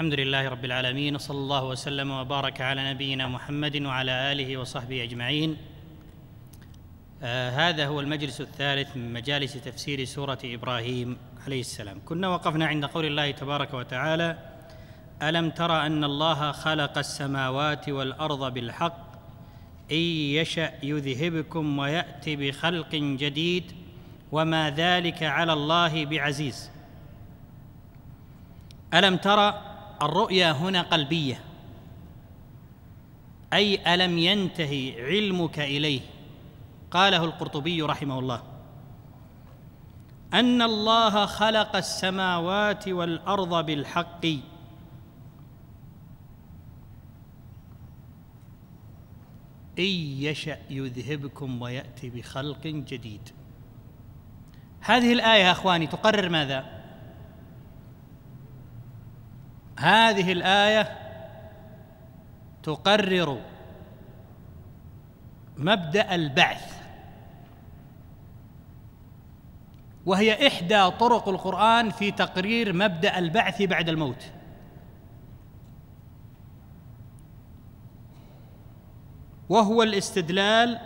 الحمد لله رب العالمين وصلى الله وسلم وبارك على نبينا محمد وعلى اله وصحبه اجمعين آه هذا هو المجلس الثالث من مجالس تفسير سوره ابراهيم عليه السلام كنا وقفنا عند قول الله تبارك وتعالى الم تر ان الله خلق السماوات والارض بالحق ان يشا يذهبكم وياتي بخلق جديد وما ذلك على الله بعزيز الم تر الرؤيا هنا قلبيه اي الم ينتهي علمك اليه قاله القرطبي رحمه الله ان الله خلق السماوات والارض بالحق ان يشا يذهبكم وياتي بخلق جديد هذه الايه يا اخواني تقرر ماذا هذه الايه تقرر مبدا البعث وهي احدى طرق القران في تقرير مبدا البعث بعد الموت وهو الاستدلال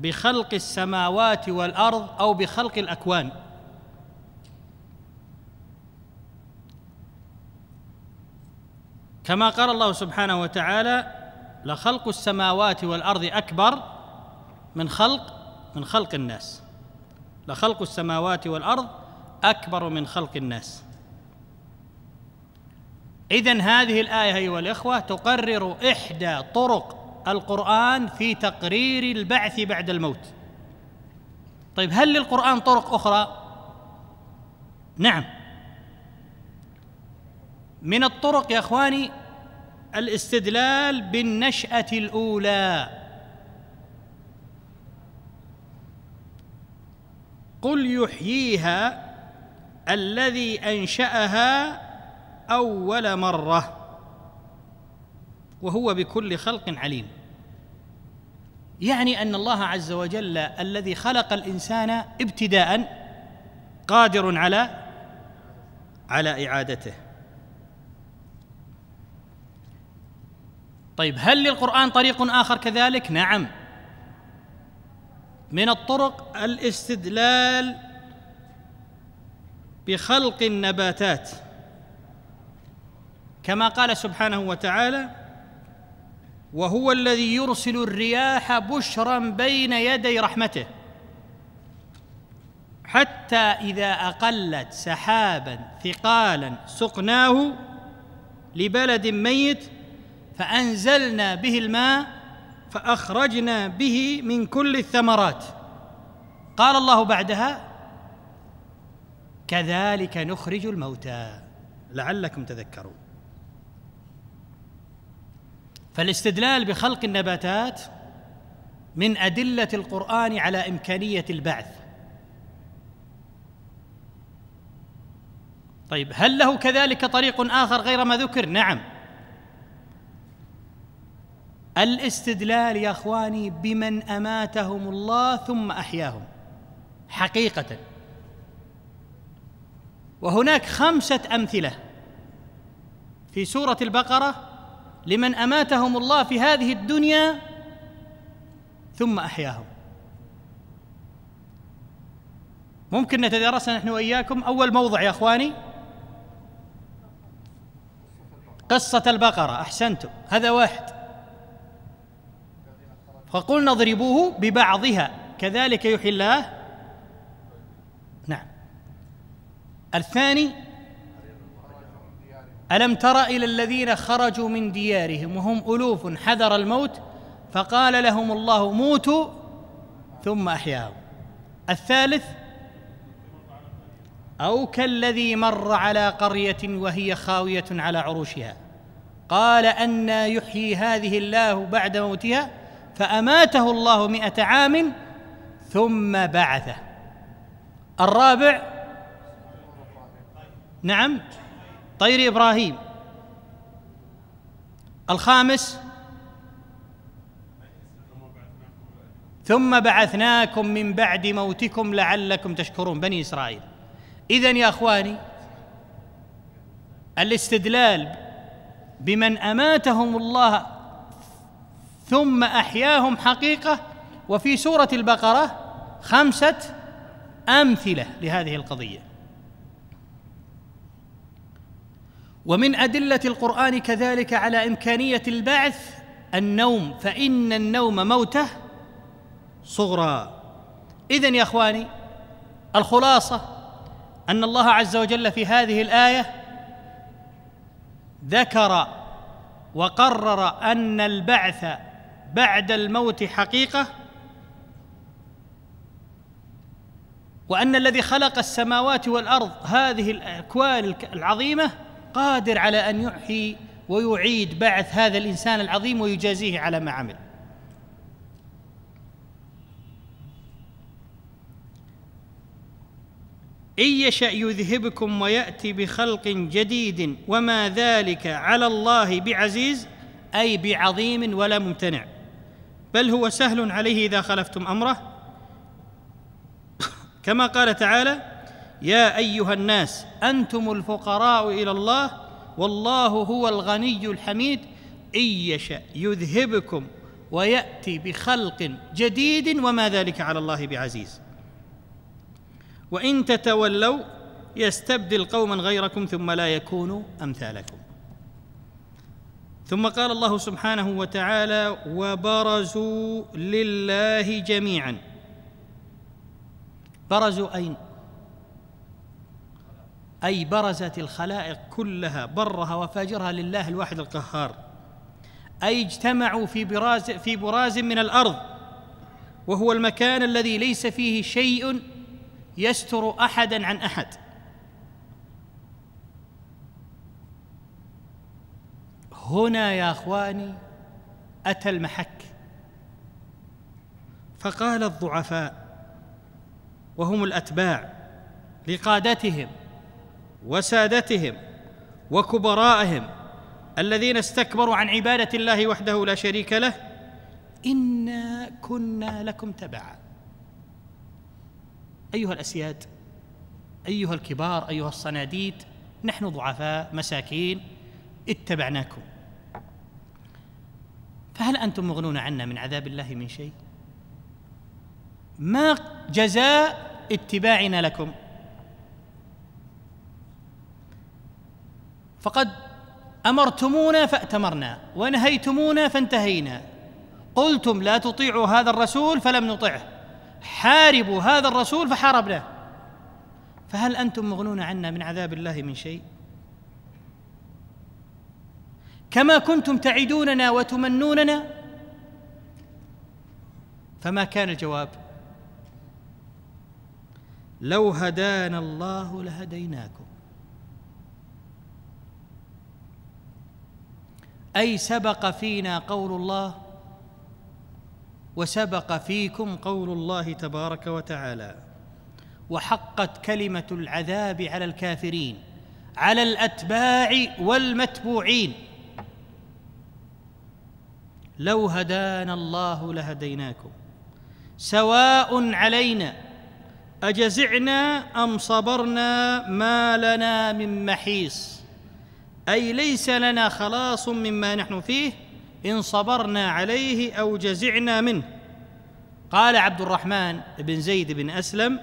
بخلق السماوات والارض او بخلق الاكوان كما قال الله سبحانه وتعالى لخلق السماوات والارض اكبر من خلق من خلق الناس لخلق السماوات والارض اكبر من خلق الناس اذا هذه الايه ايها الاخوه تقرر احدى طرق القران في تقرير البعث بعد الموت طيب هل للقران طرق اخرى نعم من الطرق يا اخواني الاستدلال بالنشأة الأولى قل يحييها الذي أنشأها أول مرة وهو بكل خلق عليم يعني أن الله عز وجل الذي خلق الإنسان ابتداءً قادر على على اعادته طيب هل للقرآن طريق آخر كذلك؟ نعم من الطرق الاستدلال بخلق النباتات كما قال سبحانه وتعالى وهو الذي يرسل الرياح بشرا بين يدي رحمته حتى اذا اقلت سحابا ثقالا سقناه لبلد ميت فأنزلنا به الماء فأخرجنا به من كل الثمرات قال الله بعدها كذلك نخرج الموتى لعلكم تذكرون فالاستدلال بخلق النباتات من أدلة القرآن على إمكانية البعث طيب هل له كذلك طريق آخر غير ما ذكر؟ نعم الاستدلال يا اخواني بمن اماتهم الله ثم احياهم حقيقه وهناك خمسه امثله في سوره البقره لمن اماتهم الله في هذه الدنيا ثم احياهم ممكن نتدارسها نحن واياكم اول موضع يا اخواني قصه البقره احسنتم هذا واحد فقلنا اضربوه ببعضها كذلك يحيي الله نعم الثاني ألم تر إلى الذين خرجوا من ديارهم وهم ألوف حذر الموت فقال لهم الله موتوا ثم أحياهم الثالث أو كالذي مر على قرية وهي خاوية على عروشها قال أنا يحيي هذه الله بعد موتها فأماته الله مئة عام ثم بعثه الرابع نعم طير إبراهيم الخامس ثم بعثناكم من بعد موتكم لعلكم تشكرون بني إسرائيل إذا يا أخواني الاستدلال بمن أماتهم الله ثم احياهم حقيقه وفي سوره البقره خمسه امثله لهذه القضيه ومن ادله القران كذلك على امكانيه البعث النوم فان النوم موته صغرى اذن يا اخواني الخلاصه ان الله عز وجل في هذه الايه ذكر وقرر ان البعث بعد الموت حقيقه وان الذي خلق السماوات والارض هذه الاكوان العظيمه قادر على ان يحيي ويعيد بعث هذا الانسان العظيم ويجازيه على ما عمل ان يشا يذهبكم وياتي بخلق جديد وما ذلك على الله بعزيز اي بعظيم ولا ممتنع بل هو سهل عليه اذا خالفتم امره كما قال تعالى يا ايها الناس انتم الفقراء الى الله والله هو الغني الحميد ان يشا يذهبكم وياتي بخلق جديد وما ذلك على الله بعزيز وان تتولوا يستبدل قوما غيركم ثم لا يكونوا امثالكم ثم قال الله سبحانه وتعالى وبرزوا لله جميعا برزوا اين اي برزت الخلائق كلها برها وفاجرها لله الواحد القهار اي اجتمعوا في براز في براز من الارض وهو المكان الذي ليس فيه شيء يستر احدا عن احد هنا يا اخواني اتى المحك فقال الضعفاء وهم الاتباع لقادتهم وسادتهم وكبرائهم الذين استكبروا عن عباده الله وحده لا شريك له انا كنا لكم تبعا ايها الاسياد ايها الكبار ايها الصناديد نحن ضعفاء مساكين اتبعناكم فهل انتم مغنون عنا من عذاب الله من شيء ما جزاء اتباعنا لكم فقد امرتمونا فاتمرنا ونهيتمونا فانتهينا قلتم لا تطيعوا هذا الرسول فلم نطعه حاربوا هذا الرسول فحاربناه فهل انتم مغنون عنا من عذاب الله من شيء كما كنتم تعدوننا وتمنوننا فما كان الجواب لو هدانا الله لهديناكم اي سبق فينا قول الله وسبق فيكم قول الله تبارك وتعالى وحقت كلمه العذاب على الكافرين على الاتباع والمتبوعين لو هدانا الله لهديناكم سواء علينا اجزعنا ام صبرنا ما لنا من محيص اي ليس لنا خلاص مما نحن فيه ان صبرنا عليه او جزعنا منه قال عبد الرحمن بن زيد بن اسلم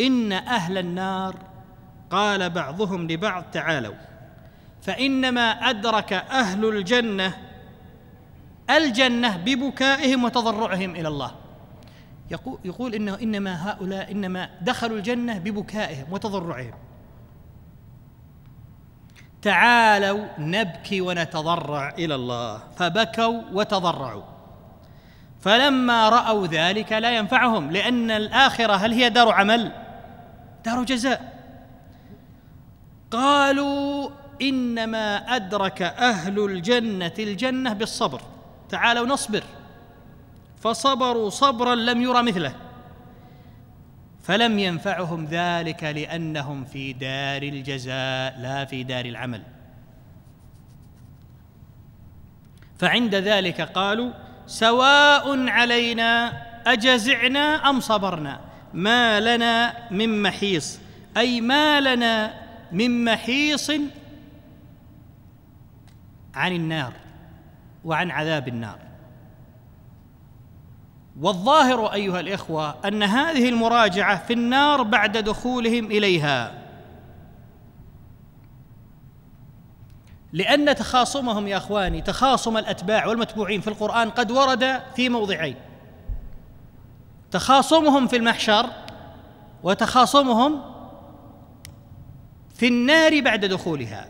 ان اهل النار قال بعضهم لبعض تعالوا فانما ادرك اهل الجنه الجنة ببكائهم وتضرعهم إلى الله يقول, يقول إنه إنما هؤلاء إنما دخلوا الجنة ببكائهم وتضرعهم تعالوا نبكي ونتضرع إلى الله فبكوا وتضرعوا فلما رأوا ذلك لا ينفعهم لأن الآخرة هل هي دار عمل؟ دار جزاء قالوا إنما أدرك أهل الجنة الجنة بالصبر تعالوا نصبر فصبروا صبرا لم يرى مثله فلم ينفعهم ذلك لانهم في دار الجزاء لا في دار العمل فعند ذلك قالوا سواء علينا اجزعنا ام صبرنا ما لنا من محيص اي ما لنا من محيص عن النار وعن عذاب النار والظاهر ايها الاخوه ان هذه المراجعه في النار بعد دخولهم اليها لأن تخاصمهم يا إخواني تخاصم الأتباع والمتبوعين في القرآن قد ورد في موضعين تخاصمهم في المحشر وتخاصمهم في النار بعد دخولها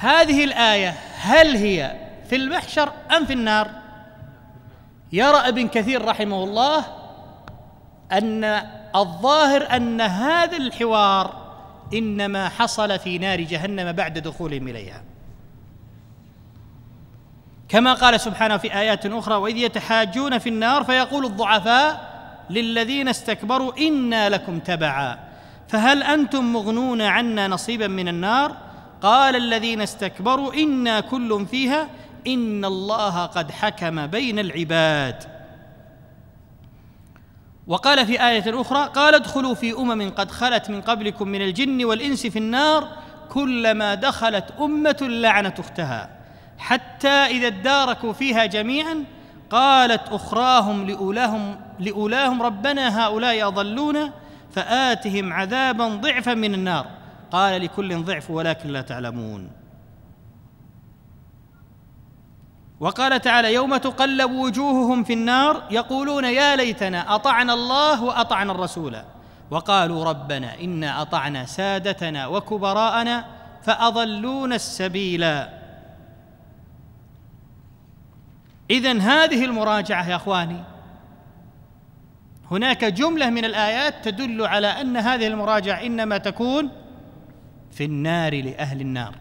هذه الآية هل هي في المحشر أم في النار يرى ابن كثير رحمه الله أن الظاهر أن هذا الحوار إنما حصل في نار جهنم بعد دخولهم إليها كما قال سبحانه في آيات أخرى وإذ يتحاجون في النار فيقول الضعفاء للذين استكبروا إنا لكم تبعا فهل أنتم مغنون عنا نصيبا من النار؟ قال الذين استكبروا انا كل فيها ان الله قد حكم بين العباد وقال في ايه اخرى قال ادخلوا في امم قد خلت من قبلكم من الجن والانس في النار كلما دخلت امه لعنت اختها حتى اذا اداركوا فيها جميعا قالت اخراهم لاولاهم لاولاهم ربنا هؤلاء اضلونا فاتهم عذابا ضعفا من النار قال لكل ضعف ولكن لا تعلمون وقال تعالى يوم تقلب وجوههم في النار يقولون يا ليتنا اطعنا الله واطعنا الرسول وقالوا ربنا انا اطعنا سادتنا وكبراءنا فاضلونا السبيلا اذا هذه المراجعه يا اخواني هناك جمله من الايات تدل على ان هذه المراجعه انما تكون في النار لأهل النار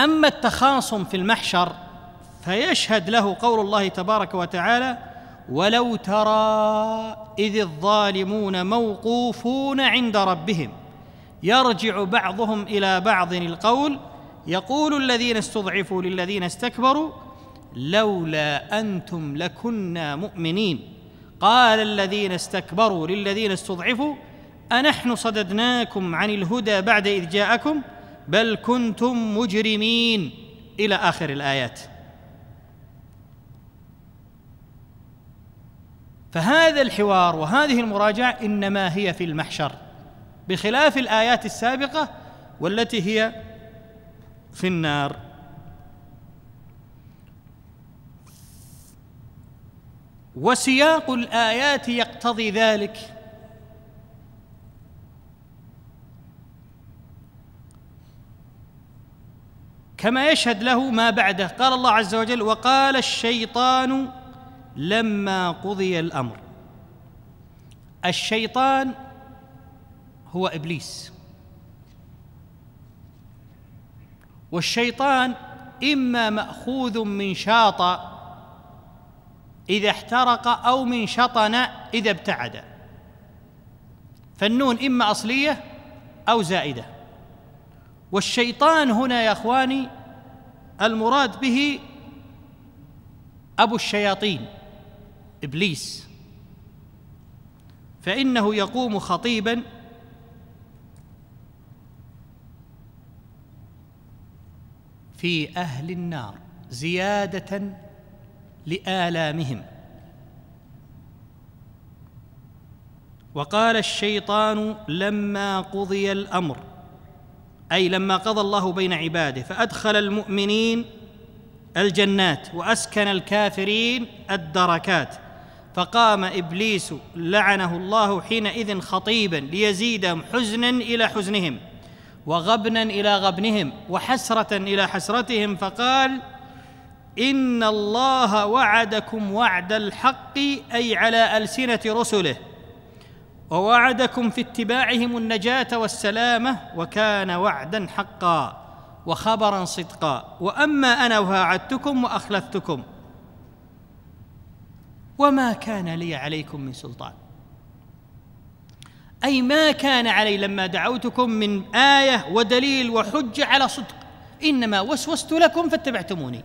أما التخاصم في المحشر فيشهد له قول الله تبارك وتعالى ولو ترى إذ الظالمون موقوفون عند ربهم يرجع بعضهم إلى بعض القول يقول الذين استضعفوا للذين استكبروا لولا أنتم لكنا مؤمنين قال الذين استكبروا للذين استضعفوا أنحن صددناكم عن الهدى بعد إذ جاءكم بل كنتم مجرمين إلى آخر الآيات فهذا الحوار وهذه المراجعة إنما هي في المحشر بخلاف الآيات السابقة والتي هي في النار وسياق الآيات يقتضي ذلك كما يشهد له ما بعده قال الله عز وجل وقال الشيطان لما قضي الامر الشيطان هو ابليس والشيطان اما ماخوذ من شاط اذا احترق او من شطن اذا ابتعد فالنون اما اصليه او زائده والشيطان هنا يا اخواني المراد به ابو الشياطين ابليس فانه يقوم خطيبا في اهل النار زياده لالامهم وقال الشيطان لما قضي الامر اي لما قضى الله بين عباده فادخل المؤمنين الجنات واسكن الكافرين الدركات فقام ابليس لعنه الله حينئذ خطيبا ليزيدهم حزنا الى حزنهم وغبنا الى غبنهم وحسره الى حسرتهم فقال ان الله وعدكم وعد الحق اي على السنه رسله ووعدكم في اتباعهم النجاه والسلامه وكان وعدا حقا وخبرا صدقا واما انا وعدتكم واخلفتكم وما كان لي عليكم من سلطان اي ما كان علي لما دعوتكم من ايه ودليل وحجه على صدق انما وسوست لكم فاتبعتموني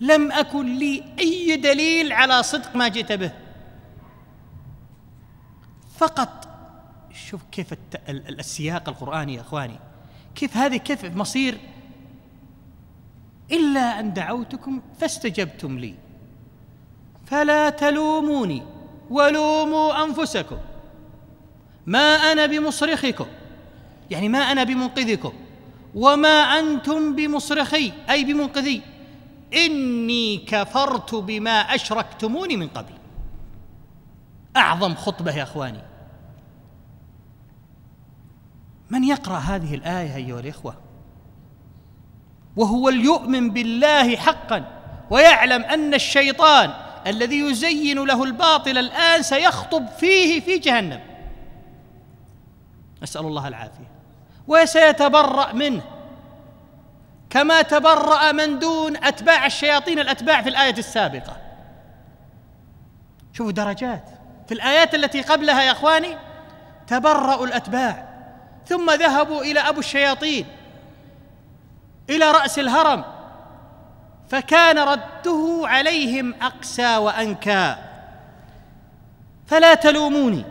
لم اكن لي اي دليل على صدق ما جئت به فقط شوف كيف الت... السياق القرآني يا إخواني كيف هذه كيف مصير إلا أن دعوتكم فاستجبتم لي فلا تلوموني ولوموا أنفسكم ما أنا بمصرخكم يعني ما أنا بمنقذكم وما أنتم بمصرخي أي بمنقذي إني كفرت بما أشركتموني من قبل اعظم خطبه يا اخواني من يقرا هذه الايه ايها الاخوه وهو اليؤمن بالله حقا ويعلم ان الشيطان الذي يزين له الباطل الان سيخطب فيه في جهنم أسأل الله العافيه وسيتبرا منه كما تبرا من دون اتباع الشياطين الاتباع في الايه السابقه شوفوا درجات في الآيات التي قبلها يا إخواني تبرأوا الأتباع ثم ذهبوا إلى أبو الشياطين إلى رأس الهرم فكان رده عليهم أقسى وأنكى فلا تلوموني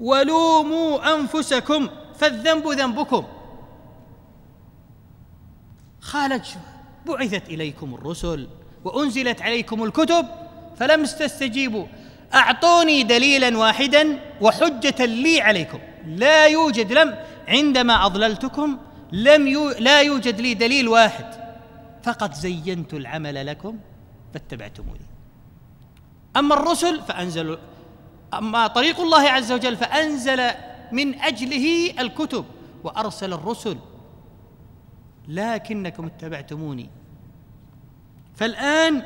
ولوموا أنفسكم فالذنب ذنبكم خالد بعثت إليكم الرسل وأنزلت عليكم الكتب فلم تستجيبوا اعطوني دليلا واحدا وحجه لي عليكم لا يوجد لم عندما اضللتكم لم يو لا يوجد لي دليل واحد فقد زينت العمل لكم فاتبعتموني اما الرسل فانزلوا اما طريق الله عز وجل فانزل من اجله الكتب وارسل الرسل لكنكم اتبعتموني فالان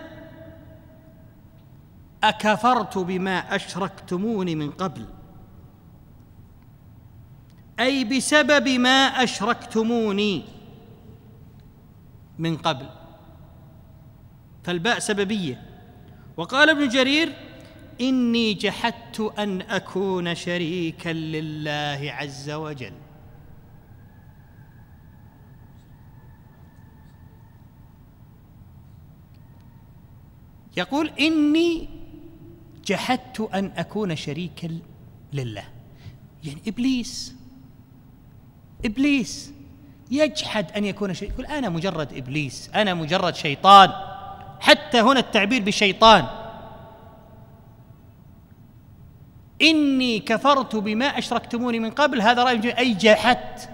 اكفرت بما أشركتموني من قبل اي بسبب ما اشركتموني من قبل فالباء سببيه وقال ابن جرير اني جحدت ان اكون شريكا لله عز وجل يقول اني جحدت أن أكون شريكا لله يعني إبليس إبليس يجحد أن يكون شيء يقول أنا مجرد إبليس أنا مجرد شيطان حتى هنا التعبير بشيطان إني كفرت بما أشركتموني من قبل هذا رأي أي جحدت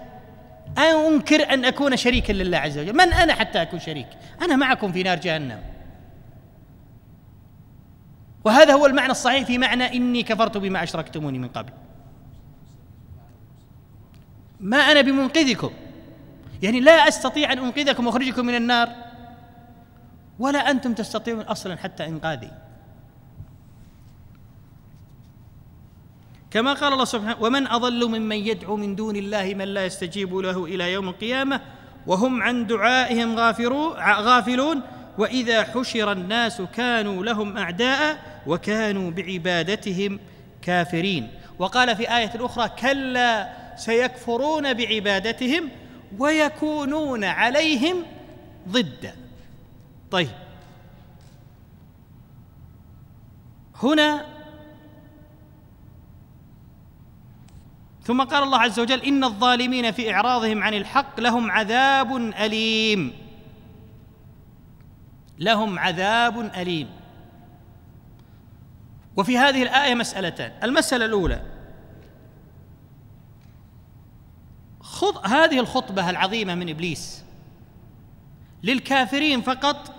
أنكر أن أكون شريكا لله عز وجل من أنا حتى أكون شريك أنا معكم في نار جهنم وهذا هو المعنى الصحيح في معنى إني كفرت بما أشركتموني من قبل ما أنا بمنقذكم يعني لا أستطيع أن أنقذكم وأخرجكم من النار ولا أنتم تستطيعون أصلا حتى إنقاذي كما قال الله سبحانه ومن أضل ممن يدعو من دون الله من لا يستجيب له إلى يوم القيامة وهم عن دعائهم غافلون واذا حشر الناس كانوا لهم اعداء وكانوا بعبادتهم كافرين وقال في ايه اخرى كلا سيكفرون بعبادتهم ويكونون عليهم ضدا طيب هنا ثم قال الله عز وجل ان الظالمين في اعراضهم عن الحق لهم عذاب اليم لهم عذاب أليم وفي هذه الآية مسألتان المسألة الأولى خذ هذه الخطبة العظيمة من إبليس للكافرين فقط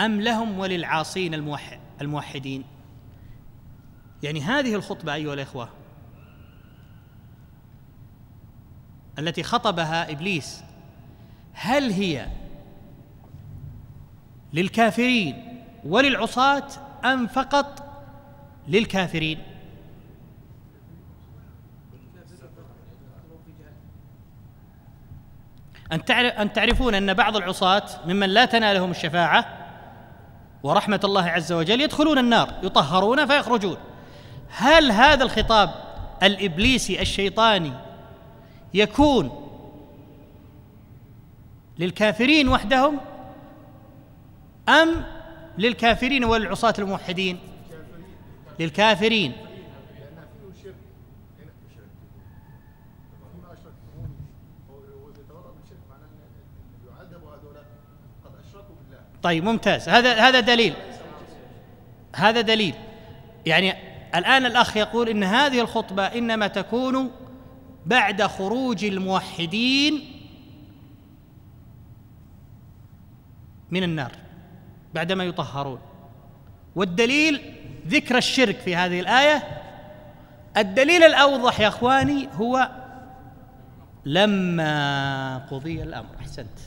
أم لهم وللعاصين الموحد الموحدين يعني هذه الخطبة أيها الإخوة التي خطبها إبليس هل هي للكافرين وللعصاة أم فقط للكافرين أن أن تعرفون أن بعض العصاة ممن لا تنالهم الشفاعة ورحمة الله عز وجل يدخلون النار يطهرون فيخرجون هل هذا الخطاب الإبليسي الشيطاني يكون للكافرين وحدهم أم للكافرين والعصاة الموحدين للكافرين طيب ممتاز هذا هذا دليل هذا دليل يعني الآن الأخ يقول إن هذه الخطبة إنما تكون بعد خروج الموحدين من النار بعدما يطهرون والدليل ذكر الشرك في هذه الايه الدليل الاوضح يا اخواني هو لما قضي الامر احسنت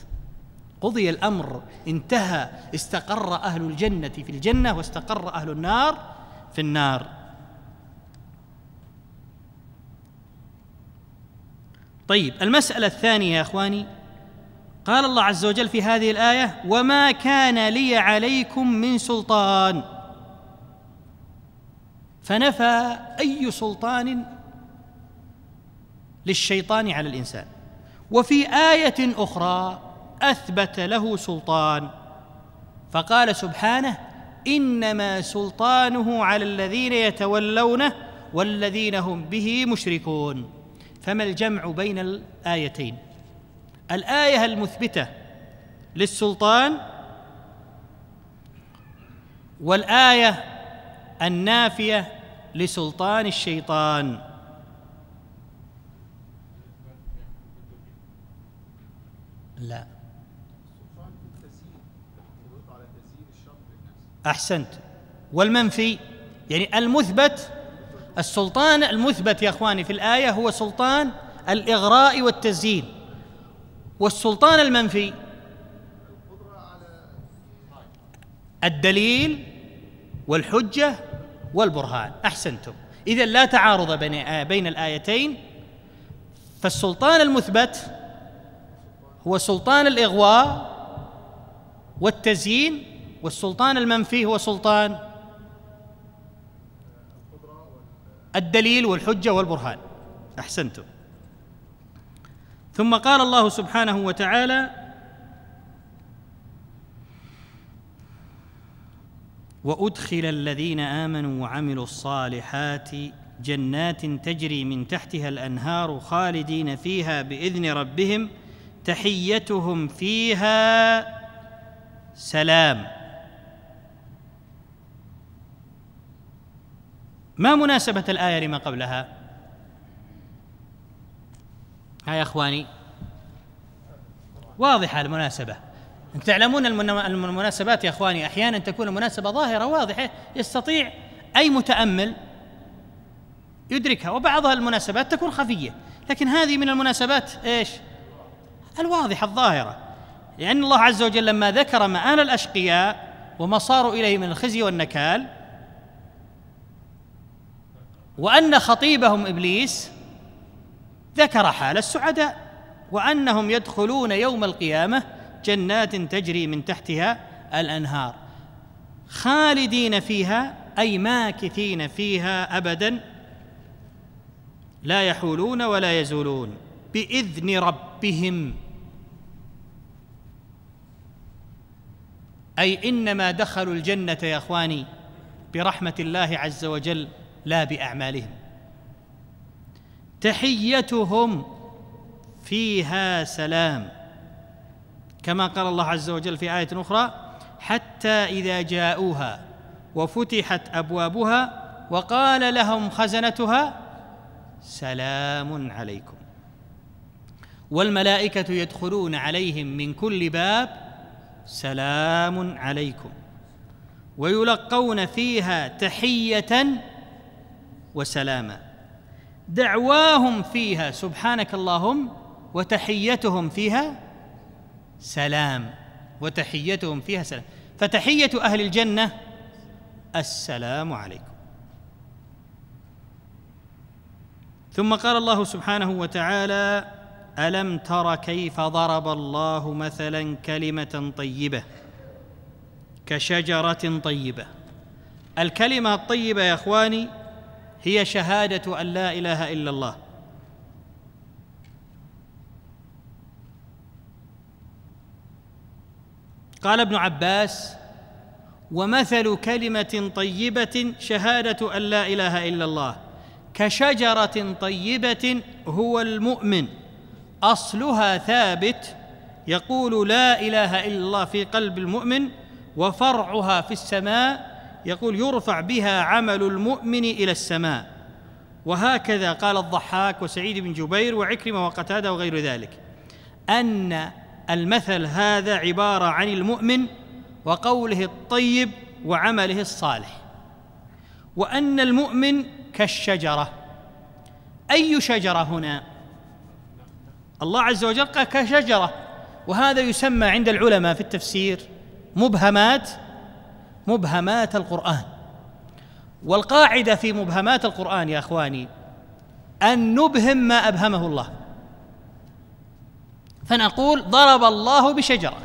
قضي الامر انتهى استقر اهل الجنه في الجنه واستقر اهل النار في النار طيب المساله الثانيه يا اخواني قال الله عز وجل في هذه الايه وما كان لي عليكم من سلطان فنفى اي سلطان للشيطان على الانسان وفي ايه اخرى اثبت له سلطان فقال سبحانه انما سلطانه على الذين يتولونه والذين هم به مشركون فما الجمع بين الايتين الايه المثبته للسلطان والايه النافيه لسلطان الشيطان لا احسنت والمنفي يعني المثبت السلطان المثبت يا اخواني في الايه هو سلطان الاغراء والتزيين والسلطان المنفي الدليل والحجة والبرهان أحسنتم إذا لا تعارض بين الآيتين فالسلطان المثبت هو سلطان الإغواء والتزيين والسلطان المنفي هو سلطان الدليل والحجة والبرهان أحسنتم ثم قال الله سبحانه وتعالى وادخل الذين امنوا وعملوا الصالحات جنات تجري من تحتها الانهار خالدين فيها باذن ربهم تحيتهم فيها سلام ما مناسبه الايه لما قبلها ها يا اخواني واضحه المناسبه انت تعلمون المناسبات يا اخواني احيانا تكون المناسبه ظاهره واضحه يستطيع اي متامل يدركها وبعضها المناسبات تكون خفيه لكن هذه من المناسبات ايش الواضحه الظاهره لان الله عز وجل لما ذكر مآل الاشقياء وما صاروا اليه من الخزي والنكال وان خطيبهم ابليس ذكر حال السعداء وانهم يدخلون يوم القيامه جنات تجري من تحتها الانهار خالدين فيها اي ماكثين فيها ابدا لا يحولون ولا يزولون باذن ربهم اي انما دخلوا الجنه يا اخواني برحمه الله عز وجل لا باعمالهم تحيتهم فيها سلام كما قال الله عز وجل في ايه اخرى حتى اذا جاءوها وفتحت ابوابها وقال لهم خزنتها سلام عليكم والملائكه يدخلون عليهم من كل باب سلام عليكم ويلقون فيها تحيه وسلاما دعواهم فيها سبحانك اللهم وتحيتهم فيها سلام وتحيتهم فيها سلام فتحيه اهل الجنه السلام عليكم ثم قال الله سبحانه وتعالى الم تر كيف ضرب الله مثلا كلمه طيبه كشجره طيبه الكلمه الطيبه يا اخواني هي شهاده ان لا اله الا الله قال ابن عباس ومثل كلمه طيبه شهاده ان لا اله الا الله كشجره طيبه هو المؤمن اصلها ثابت يقول لا اله الا الله في قلب المؤمن وفرعها في السماء يقول يرفع بها عمل المؤمن الى السماء وهكذا قال الضحاك وسعيد بن جبير وعكرمه وقتاده وغير ذلك ان المثل هذا عباره عن المؤمن وقوله الطيب وعمله الصالح وان المؤمن كالشجره اي شجره هنا الله عز وجل قال كشجره وهذا يسمى عند العلماء في التفسير مبهمات مبهمات القرآن والقاعدة في مبهمات القرآن يا إخواني أن نبهم ما أبهمه الله فنقول ضرب الله بشجرة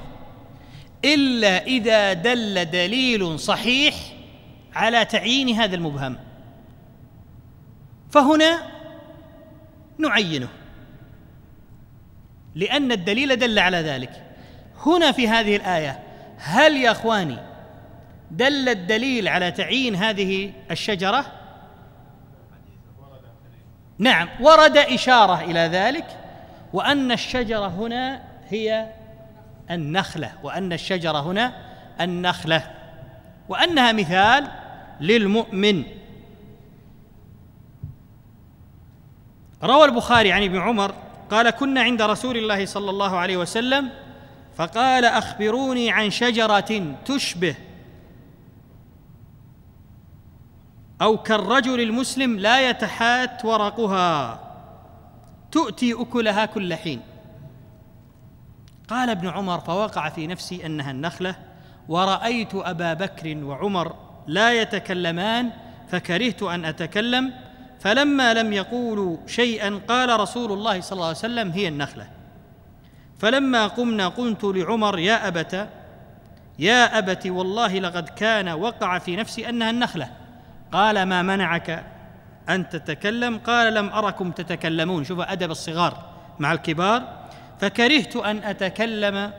إلا إذا دل دليل صحيح على تعيين هذا المبهم فهنا نعينه لأن الدليل دل على ذلك هنا في هذه الآية هل يا إخواني دل الدليل على تعيين هذه الشجره نعم ورد اشاره الى ذلك وان الشجره هنا هي النخله وان الشجره هنا النخله وانها مثال للمؤمن روى البخاري عن ابن عمر قال كنا عند رسول الله صلى الله عليه وسلم فقال اخبروني عن شجره تشبه او كالرجل المسلم لا يتحات ورقها تؤتي اكلها كل حين قال ابن عمر فوقع في نفسي انها النخله ورايت ابا بكر وعمر لا يتكلمان فكرهت ان اتكلم فلما لم يقولوا شيئا قال رسول الله صلى الله عليه وسلم هي النخله فلما قمنا قلت لعمر يا ابت يا ابت والله لقد كان وقع في نفسي انها النخله قال ما منعك أن تتكلم قال لم أركم تتكلمون شوفوا أدب الصغار مع الكبار فكرهت أن أتكلم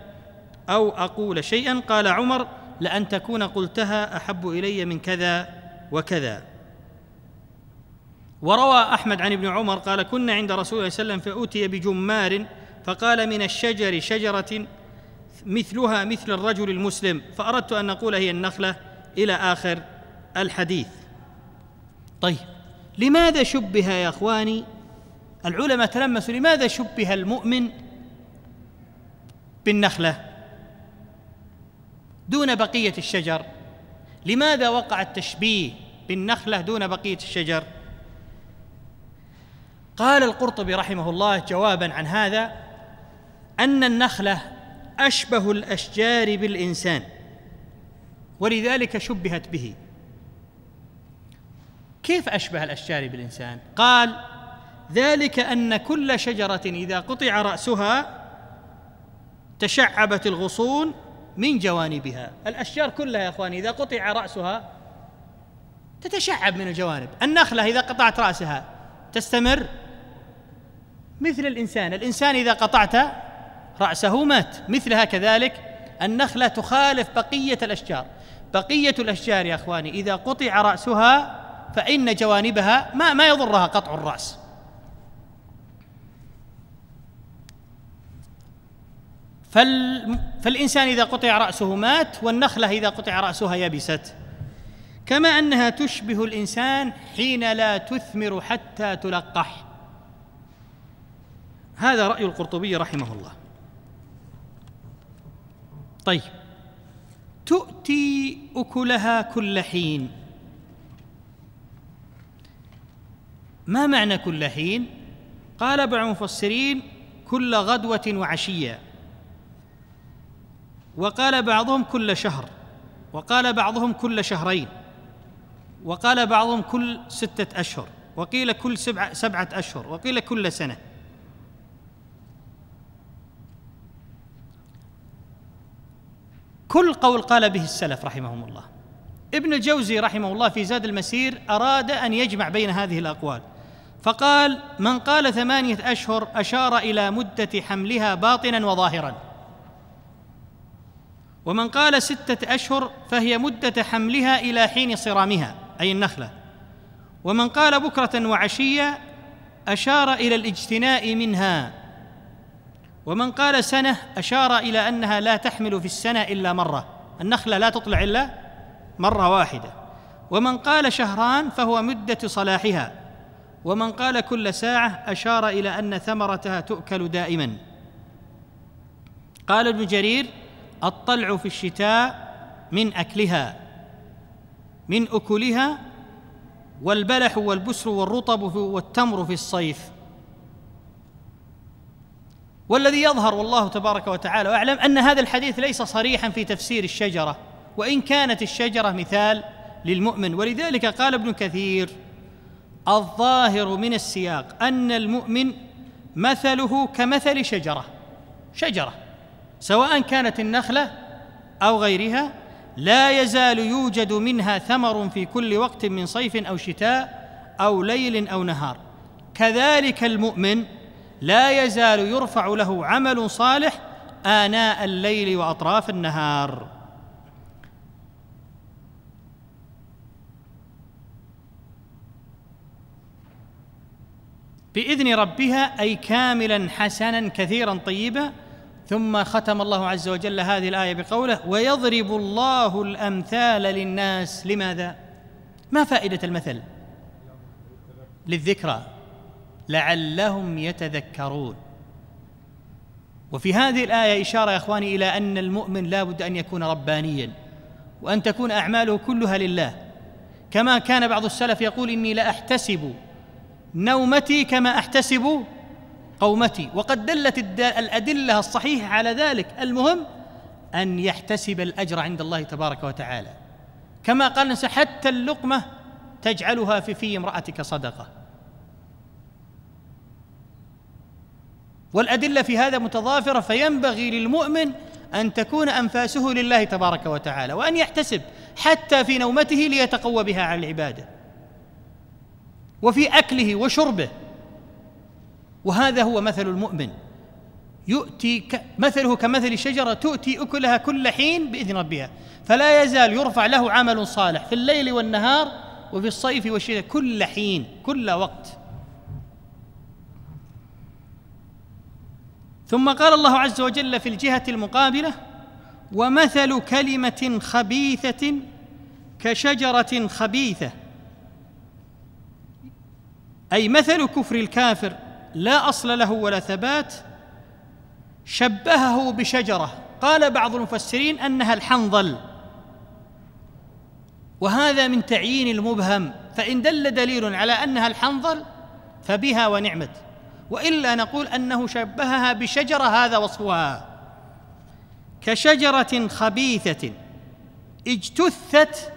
أو أقول شيئا قال عمر لأن تكون قلتها أحب إلي من كذا وكذا وروى أحمد عن ابن عمر قال كنا عند رسول الله صلى الله عليه وسلم فأتي بجمار فقال من الشجر شجرة مثلها مثل الرجل المسلم فأردت أن أقول هي النخلة إلى آخر الحديث طيب لماذا شبه يا اخواني العلماء تلمسوا لماذا شبه المؤمن بالنخله دون بقيه الشجر لماذا وقع التشبيه بالنخله دون بقيه الشجر قال القرطبي رحمه الله جوابا عن هذا ان النخله اشبه الاشجار بالانسان ولذلك شبهت به كيف أشبه الأشجار بالإنسان قال ذلك أن كل شجرة إذا قطع رأسها تشعبت الغصون من جوانبها الأشجار كلها يا أخواني إذا قطع رأسها تتشعب من الجوانب النخلة إذا قطعت رأسها تستمر مثل الإنسان الإنسان إذا قطعت رأسه مات مثلها كذلك النخلة تخالف بقية الأشجار بقية الأشجار يا إخواني إذا قطع رأسها فإن جوانبها ما ما يضرها قطع الرأس فال فالإنسان إذا قطع رأسه مات والنخلة إذا قطع رأسها يبست كما أنها تشبه الإنسان حين لا تثمر حتى تلقح هذا رأي القرطبي رحمه الله طيب تؤتي أكلها كل حين ما معنى كل حين قال بعض المفسرين كل غدوه وعشيه وقال بعضهم كل شهر وقال بعضهم كل شهرين وقال بعضهم كل سته اشهر وقيل كل سبعه, سبعة اشهر وقيل كل سنه كل قول قال به السلف رحمهم الله ابن الجوزي رحمه الله في زاد المسير اراد ان يجمع بين هذه الاقوال فقال من قال ثمانيه اشهر اشار الى مده حملها باطنا وظاهرا ومن قال سته اشهر فهي مده حملها الى حين صرامها اي النخله ومن قال بكره وعشيه اشار الى الاجتناء منها ومن قال سنه اشار الى انها لا تحمل في السنه الا مره النخله لا تطلع الا مره واحده ومن قال شهران فهو مده صلاحها ومن قال كل ساعه اشار الى ان ثمرتها تؤكل دائما قال ابن جرير الطلع في الشتاء من اكلها من اكلها والبلح والبسر والرطب والتمر في الصيف والذي يظهر والله تبارك وتعالى واعلم ان هذا الحديث ليس صريحا في تفسير الشجره وان كانت الشجره مثال للمؤمن ولذلك قال ابن كثير الظاهر من السياق ان المؤمن مثله كمثل شجره شجره سواء كانت النخله او غيرها لا يزال يوجد منها ثمر في كل وقت من صيف او شتاء او ليل او نهار كذلك المؤمن لا يزال يرفع له عمل صالح اناء الليل واطراف النهار باذن ربها اي كاملا حسنا كثيرا طيبا ثم ختم الله عز وجل هذه الايه بقوله ويضرب الله الامثال للناس لماذا ما فائده المثل للذكرى لعلهم يتذكرون وفي هذه الايه اشاره يا اخواني الى ان المؤمن لا بد ان يكون ربانيا وان تكون اعماله كلها لله كما كان بعض السلف يقول اني لاحتسب لا نومتي كما احتسب قومتي وقد دلت الادله الصحيحه على ذلك المهم ان يحتسب الاجر عند الله تبارك وتعالى كما قال حتى اللقمه تجعلها في في امراتك صدقه والادله في هذا متضافره فينبغي للمؤمن ان تكون انفاسه لله تبارك وتعالى وان يحتسب حتى في نومته ليتقوى بها على العباده وفي اكله وشربه وهذا هو مثل المؤمن يؤتي ك... مثله كمثل الشجره تؤتي اكلها كل حين باذن ربها فلا يزال يرفع له عمل صالح في الليل والنهار وفي الصيف والشتاء كل حين كل وقت ثم قال الله عز وجل في الجهه المقابله ومثل كلمه خبيثه كشجره خبيثه اي مثل كفر الكافر لا اصل له ولا ثبات شبهه بشجره قال بعض المفسرين انها الحنظل وهذا من تعيين المبهم فان دل دليل على انها الحنظل فبها ونعمت والا نقول انه شبهها بشجره هذا وصفها كشجره خبيثه اجتثت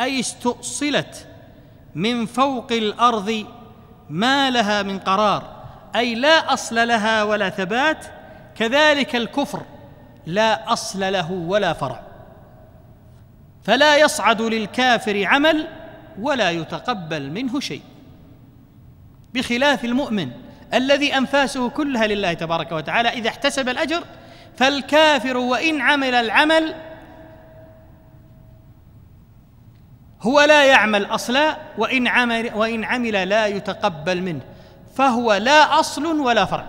اي استؤصلت من فوق الارض ما لها من قرار اي لا اصل لها ولا ثبات كذلك الكفر لا اصل له ولا فرع فلا يصعد للكافر عمل ولا يتقبل منه شيء بخلاف المؤمن الذي انفاسه كلها لله تبارك وتعالى اذا احتسب الاجر فالكافر وان عمل العمل هو لا يعمل أصلا وإن عمل, وإن عمل لا يتقبل منه فهو لا أصل ولا فرع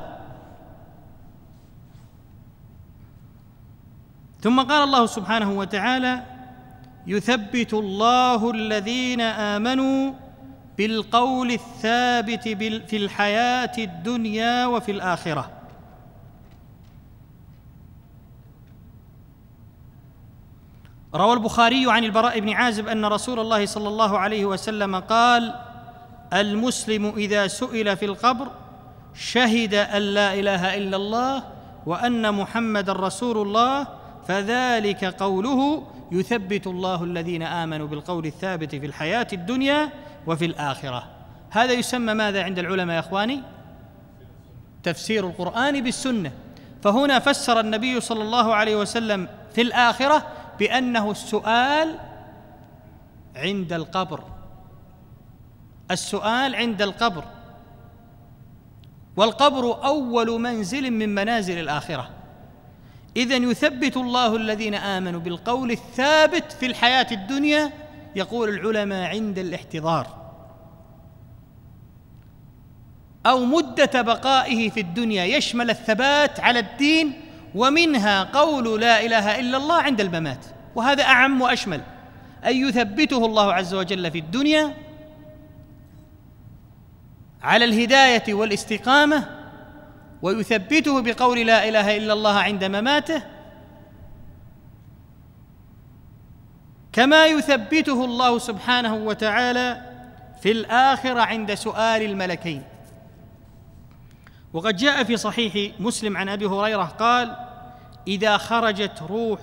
ثم قال الله سبحانه وتعالى يثبت الله الذين آمنوا بالقول الثابت في الحياة الدنيا وفي الآخرة روى البخاري عن البراء بن عازب ان رسول الله صلى الله عليه وسلم قال المسلم اذا سئل في القبر شهد ان لا اله الا الله وان محمدا رسول الله فذلك قوله يثبت الله الذين امنوا بالقول الثابت في الحياه الدنيا وفي الاخره هذا يسمى ماذا عند العلماء يا اخواني تفسير القران بالسنه فهنا فسر النبي صلى الله عليه وسلم في الاخره بانه السؤال عند القبر السؤال عند القبر والقبر اول منزل من منازل الاخره اذا يثبت الله الذين امنوا بالقول الثابت في الحياه الدنيا يقول العلماء عند الاحتضار او مده بقائه في الدنيا يشمل الثبات على الدين ومنها قول لا اله الا الله عند الممات وهذا اعم واشمل أن يثبته الله عز وجل في الدنيا على الهداية والاستقامة ويثبته بقول لا إله إلا الله عند مماته كما يثبته الله سبحانه وتعالى في الآخرة عند سؤال الملكين وقد جاء في صحيح مسلم عن ابي هريره قال اذا خرجت روح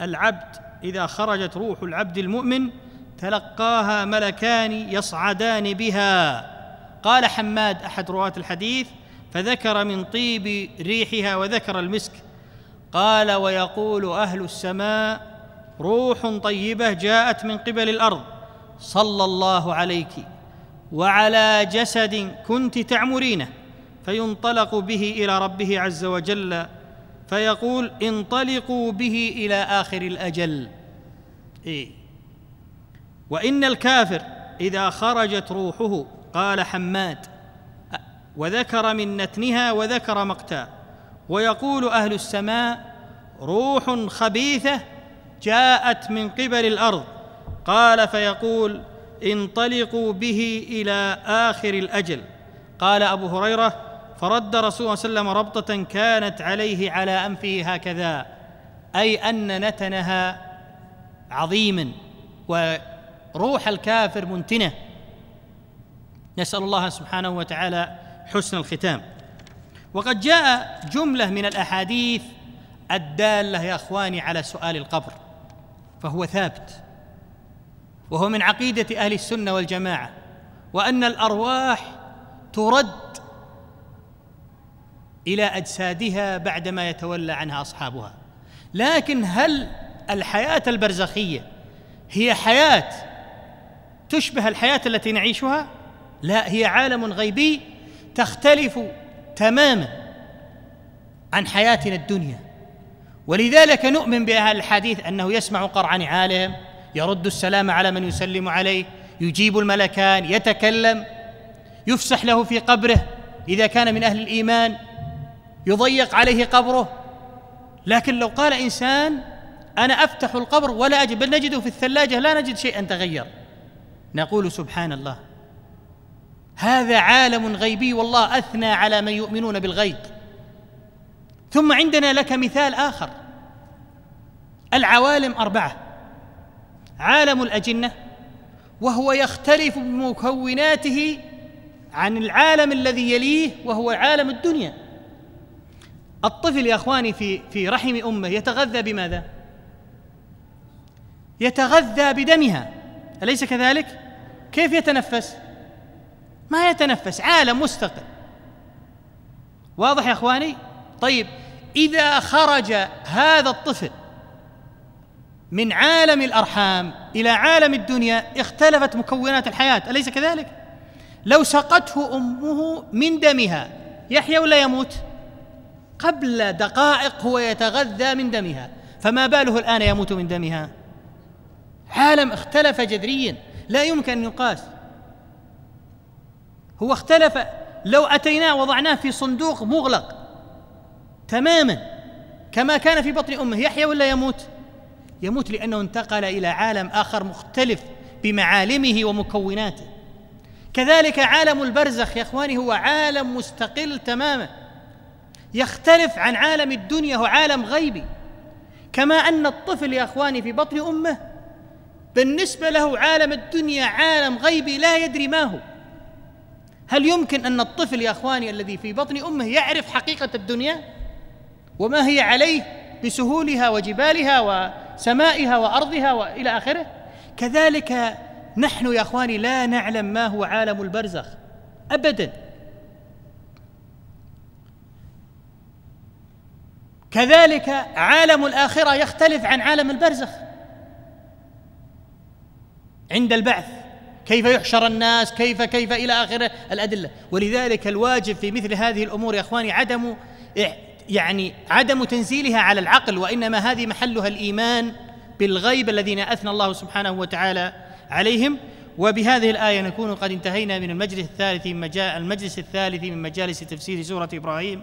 العبد اذا خرجت روح العبد المؤمن تلقاها ملكان يصعدان بها قال حماد احد رواه الحديث فذكر من طيب ريحها وذكر المسك قال ويقول اهل السماء روح طيبه جاءت من قبل الارض صلى الله عليك وعلى جسد كنت تعمرينه فينطلق به الى ربه عز وجل فيقول انطلقوا به الى اخر الاجل إيه؟ وان الكافر اذا خرجت روحه قال حماد وذكر من نتنها وذكر مقتا ويقول اهل السماء روح خبيثه جاءت من قبل الارض قال فيقول انطلقوا به الى اخر الاجل قال ابو هريره فرد رسول الله صلى الله عليه وسلم ربطة كانت عليه على أنفه هكذا أي أن نتنها عظيما وروح الكافر منتنه نسأل الله سبحانه وتعالى حسن الختام وقد جاء جملة من الأحاديث الدالة يا إخواني على سؤال القبر فهو ثابت وهو من عقيدة أهل السنة والجماعة وأن الأرواح ترد الى اجسادها بعدما يتولى عنها اصحابها لكن هل الحياه البرزخيه هي حياه تشبه الحياه التي نعيشها لا هي عالم غيبي تختلف تماما عن حياتنا الدنيا ولذلك نؤمن باهل الحديث انه يسمع قرع نعالهم يرد السلام على من يسلم عليه يجيب الملكان يتكلم يفسح له في قبره اذا كان من اهل الايمان يضيق عليه قبره لكن لو قال انسان انا افتح القبر ولا اجد بل نجده في الثلاجه لا نجد شيئا تغير نقول سبحان الله هذا عالم غيبي والله اثنى على من يؤمنون بالغيب ثم عندنا لك مثال اخر العوالم اربعه عالم الاجنه وهو يختلف بمكوناته عن العالم الذي يليه وهو عالم الدنيا الطفل يا اخواني في في رحم امه يتغذى بماذا؟ يتغذى بدمها أليس كذلك؟ كيف يتنفس؟ ما يتنفس عالم مستقل واضح يا اخواني؟ طيب إذا خرج هذا الطفل من عالم الأرحام إلى عالم الدنيا اختلفت مكونات الحياة أليس كذلك؟ لو سقته أمه من دمها يحيى ولا يموت؟ قبل دقائق هو يتغذى من دمها فما باله الآن يموت من دمها عالم اختلف جذريا لا يمكن أن يقاس هو اختلف لو أتيناه وضعناه في صندوق مغلق تماما كما كان في بطن أمه يحيى ولا يموت يموت لأنه انتقل إلى عالم آخر مختلف بمعالمه ومكوناته كذلك عالم البرزخ يا إخواني هو عالم مستقل تماما يختلف عن عالم الدنيا هو عالم غيبي كما ان الطفل يا اخواني في بطن امه بالنسبه له عالم الدنيا عالم غيبي لا يدري ما هو هل يمكن ان الطفل يا اخواني الذي في بطن امه يعرف حقيقه الدنيا وما هي عليه بسهولها وجبالها وسمائها وارضها والى اخره كذلك نحن يا اخواني لا نعلم ما هو عالم البرزخ ابدا كذلك عالم الاخره يختلف عن عالم البرزخ عند البعث كيف يحشر الناس كيف كيف الى اخره الادله ولذلك الواجب في مثل هذه الامور يا اخواني عدم يعني عدم تنزيلها على العقل وانما هذه محلها الايمان بالغيب الذين اثنى الله سبحانه وتعالى عليهم وبهذه الآية نكون قد انتهينا من المجلس الثالث من المجلس الثالث من مجالس تفسير سورة إبراهيم